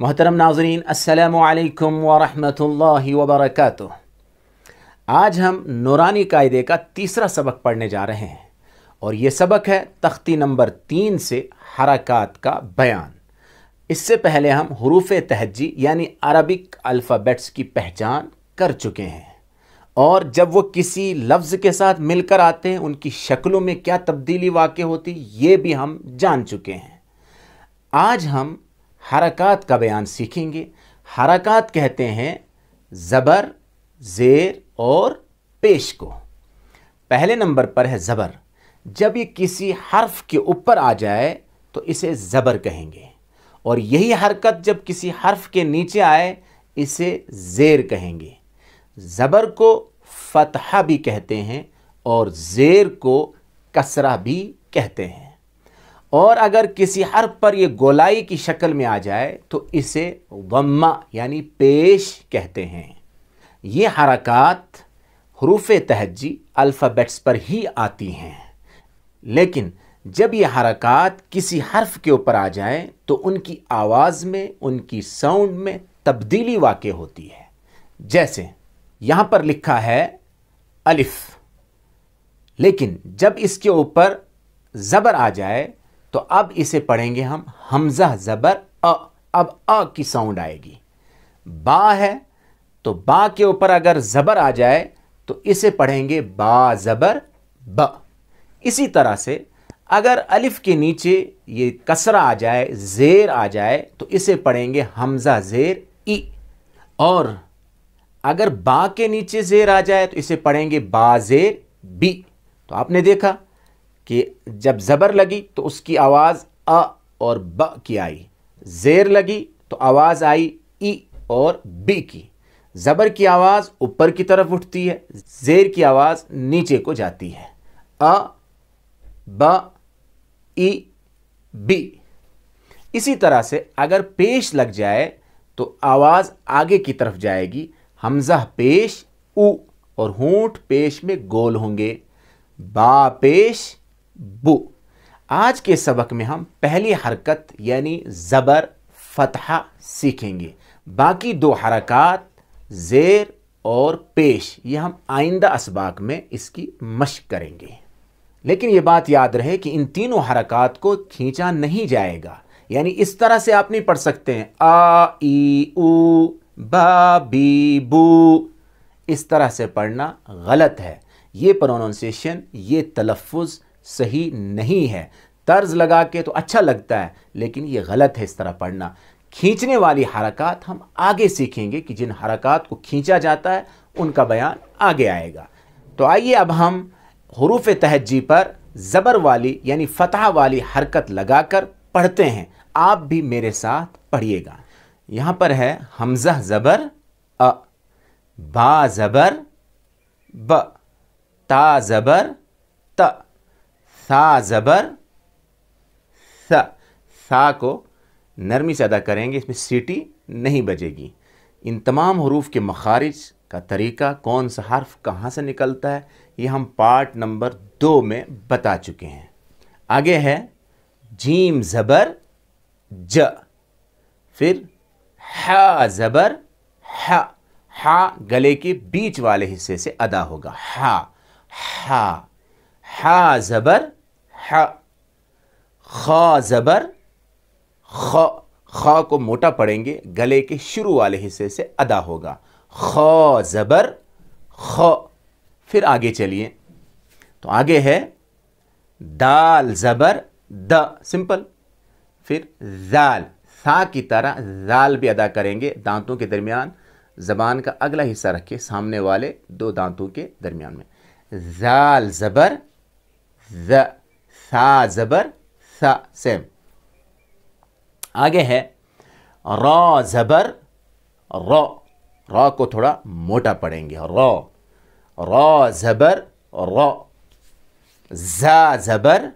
मोहतरम नाजरीन असलकम वरहमल वर्क आज हम नौरानी कायदे का तीसरा सबक पढ़ने जा रहे हैं और ये सबक है तख्ती नंबर तीन से हरकत का बयान इससे पहले हम हरूफ तहजी यानी अरबिक अल्फ़ाबेट्स की पहचान कर चुके हैं और जब वो किसी लफ्ज़ के साथ मिलकर आते हैं उनकी शक्लों में क्या तब्दीली वाक़ होती ये भी हम जान चुके हैं आज हम हरकत का बयान सीखेंगे हरकत कहते हैं ज़बर ज़ेर और पेश को पहले नंबर पर है ज़बर जब ये किसी हर्फ के ऊपर आ जाए तो इसे ज़बर कहेंगे और यही हरकत जब किसी हर्फ के नीचे आए इसे ज़ेर कहेंगे ज़बर को फतहा भी कहते हैं और ज़ेर को कसरा भी कहते हैं और अगर किसी हर्फ पर यह गोलाई की शक्ल में आ जाए तो इसे वम्मा यानी पेश कहते हैं ये हरकत हरूफ तहजी अल्फ़ाबेट्स पर ही आती हैं लेकिन जब ये हरकत किसी हर्फ के ऊपर आ जाए तो उनकी आवाज़ में उनकी साउंड में तब्दीली वाक़ होती है जैसे यहाँ पर लिखा है अलिफ़ लेकिन जब इसके ऊपर ज़बर आ जाए तो अब इसे पढ़ेंगे हम हमजा ज़बर अ अब अ की साउंड आएगी बा है तो बा के ऊपर अगर ज़बर आ जाए तो इसे पढ़ेंगे बा ज़बर ब इसी तरह से अगर अलिफ के नीचे ये कसरा आ जाए ज़ेर आ जाए तो इसे पढ़ेंगे हमज़ा ज़ेर ई और अगर बा के नीचे ज़ेर आ जाए तो इसे पढ़ेंगे बा ज़ेर बी तो आपने देखा कि जब ज़बर लगी तो उसकी आवाज़ अ और ब की आई ज़ेर लगी तो आवाज़ आई ई और बी की ज़बर की आवाज़ ऊपर की तरफ उठती है ज़ेर की आवाज़ नीचे को जाती है अ ब ई बी इसी तरह से अगर पेश लग जाए तो आवाज़ आगे की तरफ जाएगी हमजा पेश ऊ और होंठ पेश में गोल होंगे बा पेश बु आज के सबक में हम पहली हरकत यानी ज़बर फतहा सीखेंगे बाकी दो हरकत ज़ेर और पेश ये हम आइंदा इसबाक में इसकी मश्क करेंगे लेकिन ये बात याद रहे कि इन तीनों हरकत को खींचा नहीं जाएगा यानी इस तरह से आप नहीं पढ़ सकते हैं आ ई ऊ बी बू इस तरह से पढ़ना गलत है ये प्रोनाउंसिएशन ये तलफ़ सही नहीं है तर्ज लगा के तो अच्छा लगता है लेकिन ये गलत है इस तरह पढ़ना खींचने वाली हरकत हम आगे सीखेंगे कि जिन हरकत को खींचा जाता है उनका बयान आगे आएगा तो आइए अब हम हरूफ तहजी पर ज़बर वाली यानी फतह वाली हरकत लगाकर पढ़ते हैं आप भी मेरे साथ पढ़िएगा यहाँ पर है हमज़ह ज़बर अ बा ज़बर ब ता ज़बर सा ज़बर सा सा को नरमी से अदा करेंगे इसमें सीटी नहीं बजेगी इन तमाम हरूफ के मखारिज का तरीका कौन सा हर्फ कहाँ से निकलता है ये हम पार्ट नंबर दो में बता चुके हैं आगे है जीम ज़बर ज फिर हा ज़बर हा हा गले के बीच वाले हिस्से से अदा होगा हा हा हा ज़बर ख खा ज़बर खा खा को मोटा पढ़ेंगे गले के शुरू वाले हिस्से से अदा होगा खा ज़बर ख फिर आगे चलिए तो आगे है दाल ज़बर द सिंपल फिर जाल सा की तरह जाल भी अदा करेंगे दांतों के दरमियान ज़बान का अगला हिस्सा रखिए सामने वाले दो दांतों के दरमियान में जाल ज़बर ज सा ज़बर सा सेम आगे है रॉ ज़बर रॉ रॉ को थोड़ा मोटा पढ़ेंगे रॉ रॉ ज़बर रॉ जा ज़बर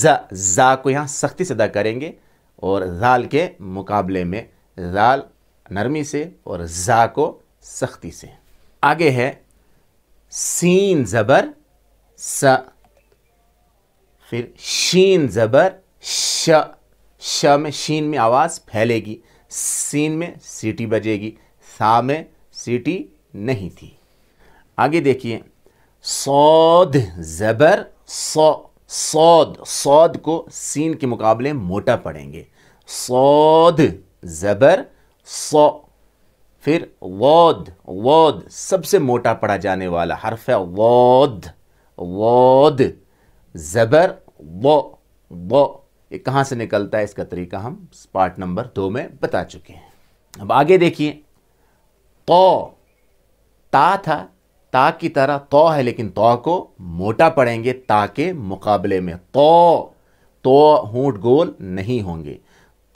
जा जा को यहाँ सख्ती से अदा करेंगे और जाल के मुकाबले में जाल नरमी से और जा को सख्ती से आगे है सीन ज़बर सा फिर शीन ज़बर श श में शीन में आवाज़ फैलेगी सीन में सीटी बजेगी सा में सीटी नहीं थी आगे देखिए सौद ज़बर सौ सौद सौद को सीन के मुकाबले मोटा पड़ेंगे सौद ज़बर सौ फिर वौद वौद सबसे मोटा पड़ा जाने वाला हर्फ है वौद वौद ज़बर वो वो ये कहाँ से निकलता है इसका तरीका हम पार्ट नंबर दो में बता चुके हैं अब आगे देखिए तो ता था ता की तरह तो है लेकिन तो को मोटा पड़ेंगे ता के मुकाबले में तो तो होंठ गोल नहीं होंगे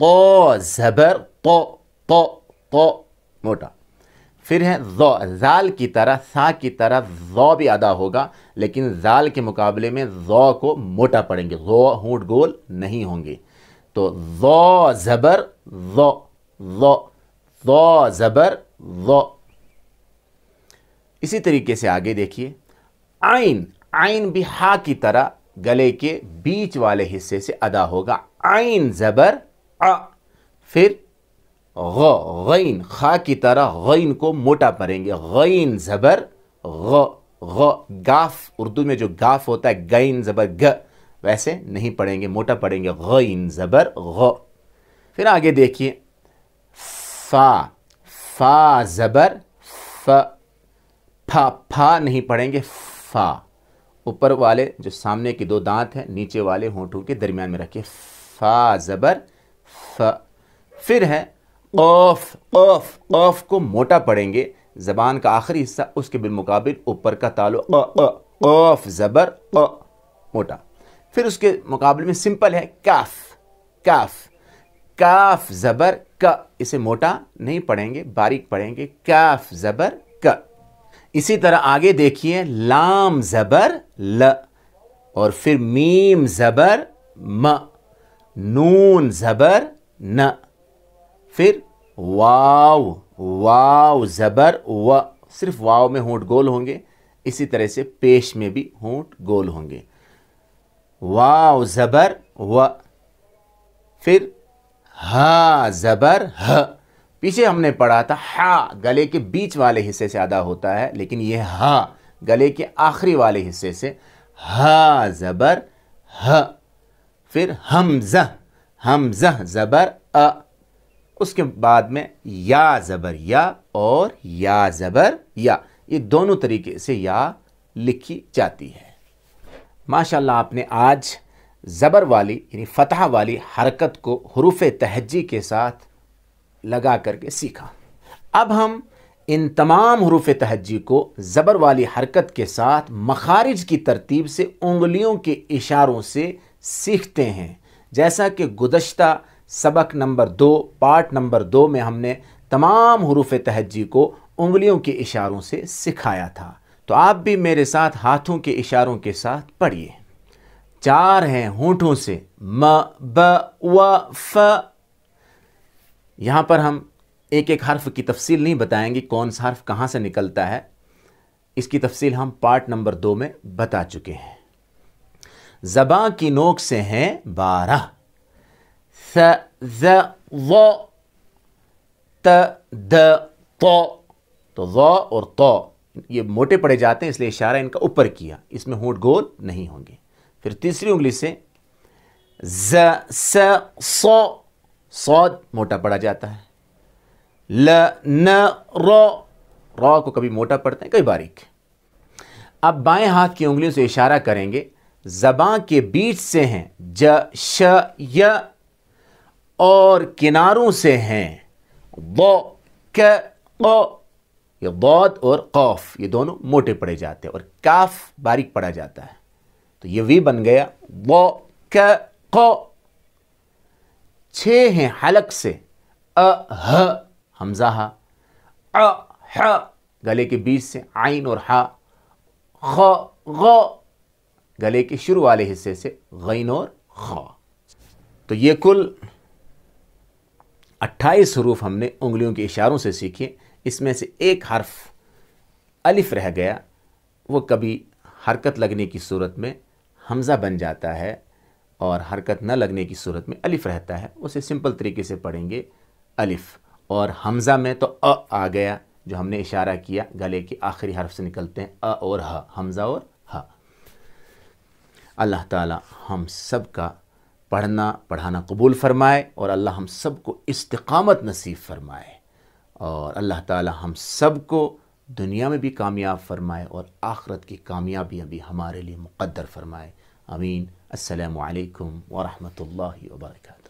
तो जबर तो तो तो मोटा फिर है ज़ो जाल की तरह सा की तरह ज़ो भी अदा होगा लेकिन जाल के मुकाबले में ज़ो को मोटा पड़ेंगे ज़ो होंठ गोल नहीं होंगे तो ज़ो ज़बर ज़ो ज़ो ज़ो ज़बर ज़ो इसी तरीके से आगे देखिए आइन आइन भी हा की तरह गले के बीच वाले हिस्से से अदा होगा आइन ज़बर अ फिर ग गैन खा की तरह गैन को मोटा पढ़ेंगे गैन ज़बर ग ग गाफ उर्दू में जो गाफ होता है गैन ज़बर ग वैसे नहीं पढ़ेंगे मोटा पढ़ेंगे गैन ज़बर ग फिर आगे देखिए फा फा ज़बर फ फा फा नहीं पढ़ेंगे फा ऊपर वाले जो सामने के दो दांत हैं नीचे वाले होठों के दरमियान में रखिए फा ज़बर फ फिर है कफ कफ कफ को मोटा पढ़ेंगे ज़बान का आखिरी हिस्सा उसके बिलमुकाबिल ऊपर का तालो कफ ज़बर क मोटा फिर उसके मुकाबले में सिंपल है काफ काफ काफ ज़बर क इसे मोटा नहीं पढ़ेंगे बारीक पढ़ेंगे काफ ज़बर क इसी तरह आगे देखिए लाम ज़बर ल और फिर मीम ज़बर म नून ज़बर न फिर वाव वाव ज़बर व सिर्फ वाव में होंठ गोल होंगे इसी तरह से पेश में भी होंठ गोल होंगे वाव ज़बर व फिर हा ज़बर ह पीछे हमने पढ़ा था हा गले के बीच वाले हिस्से से अदा होता है लेकिन यह हा गले के आखिरी वाले हिस्से से हा ज़बर ह फिर हमज़ हमज़ ज़बर अ उसके बाद में या ज़बर या और या ज़बर या ये दोनों तरीके से या लिखी जाती है माशाल्लाह आपने आज ज़बर वाली यानी फतह वाली हरकत को हरूफ तहजी के साथ लगा करके सीखा अब हम इन तमाम हरूफ तहजी को ज़बर वाली हरकत के साथ मखारिज की तरतीब से उंगलियों के इशारों से सीखते हैं जैसा कि गुजश्ता सबक नंबर दो पार्ट नंबर दो में हमने तमाम हरूफ तहजी को उंगलियों के इशारों से सिखाया था तो आप भी मेरे साथ हाथों के इशारों के साथ पढ़िए चार हैं होठों से म ब व फ यहाँ पर हम एक एक हर्फ की तफसील नहीं बताएंगे कौन सा हर्फ कहाँ से निकलता है इसकी तफसील हम पार्ट नंबर दो में बता चुके हैं ज़बाँ की नोक से हैं बारह स ज वो त द तो तो व और त ये मोटे पड़े जाते हैं इसलिए इशारा इनका ऊपर किया इसमें होंठ गोल नहीं होंगे फिर तीसरी उंगली से ज स सौ सौद मोटा पड़ा जाता है ल न रो रॉ को कभी मोटा पड़ते हैं कभी बारीक अब बाएं हाथ की उंगलियों से इशारा करेंगे जबां के बीच से हैं ज श य और किनारों से हैं वो ये बौद और कौफ ये दोनों मोटे पड़े जाते हैं और काफ बारीक पड़ा जाता है तो ये वी बन गया व क छ हैं हलक से अ ह हमजा हा अ ह गले के बीच से आइन और हा ख ग गले के शुरू वाले हिस्से से गैन और ख तो ये कुल अट्ठाईस हरूफ हमने उंगलियों के इशारों से सीखे इसमें से एक हर्फ अलिफ रह गया वो कभी हरकत लगने की सूरत में हमज़ा बन जाता है और हरकत न लगने की सूरत में अलिफ रहता है उसे सिंपल तरीके से पढ़ेंगे अलिफ और हमज़ा में तो अ आ गया जो हमने इशारा किया गले के आखिरी हर्फ से निकलते हैं अ और ह हमज़ा और ह अल्लाह ताला हम सब का पढ़ना पढ़ाना कबूल फ़रमाए और अल्लाह हम सब को इस्तकामत नसीब फ़रमाए और अल्लाह ताला हम सब को दुनिया में भी कामयाब फ़रमाए और आखरत की कामयाबियाँ भी हमारे लिए मुक़दर फ़रमाए आमीन असलकम वरहमल वर्का